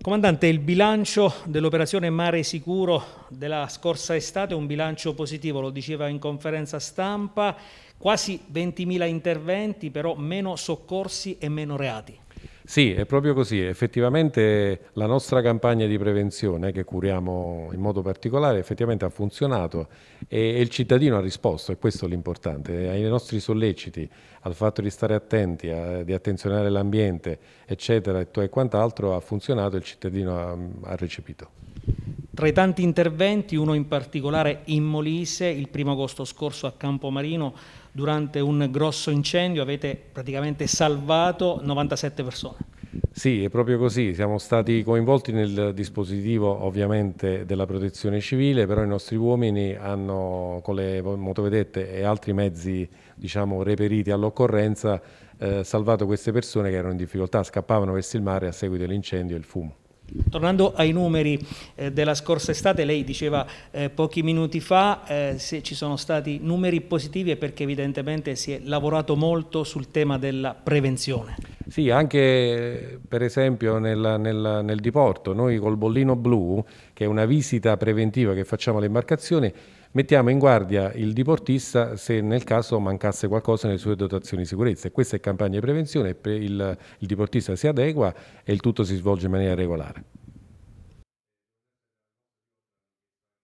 Comandante, il bilancio dell'operazione Mare Sicuro della scorsa estate è un bilancio positivo, lo diceva in conferenza stampa, quasi 20.000 interventi, però meno soccorsi e meno reati. Sì, è proprio così. Effettivamente la nostra campagna di prevenzione, eh, che curiamo in modo particolare, effettivamente ha funzionato e, il cittadino ha risposto, e questo è l'importante, eh, ai nostri solleciti, al fatto di stare attenti, a, di attenzionare l'ambiente, eccetera, e quant'altro, ha funzionato e il cittadino ha, ha recepito. Tra i tanti interventi, uno in particolare in Molise, il primo agosto scorso a Campomarino, durante un grosso incendio avete praticamente salvato 97 persone. Sì, è proprio così, siamo stati coinvolti nel dispositivo ovviamente della protezione civile, però i nostri uomini hanno con le motovedette e altri mezzi diciamo, reperiti all'occorrenza eh, salvato queste persone che erano in difficoltà, scappavano verso il mare a seguito dell'incendio e il fumo. Tornando ai numeri eh, della scorsa estate, lei diceva eh, pochi minuti fa eh, se ci sono stati numeri positivi è perché evidentemente si è lavorato molto sul tema della prevenzione. Sì, anche per esempio nel, nel, nel diporto, noi col bollino blu, che è una visita preventiva che facciamo alle imbarcazioni, mettiamo in guardia il diportista se nel caso mancasse qualcosa nelle sue dotazioni di sicurezza. E Questa è campagna di prevenzione, il, il diportista si adegua e il tutto si svolge in maniera regolare.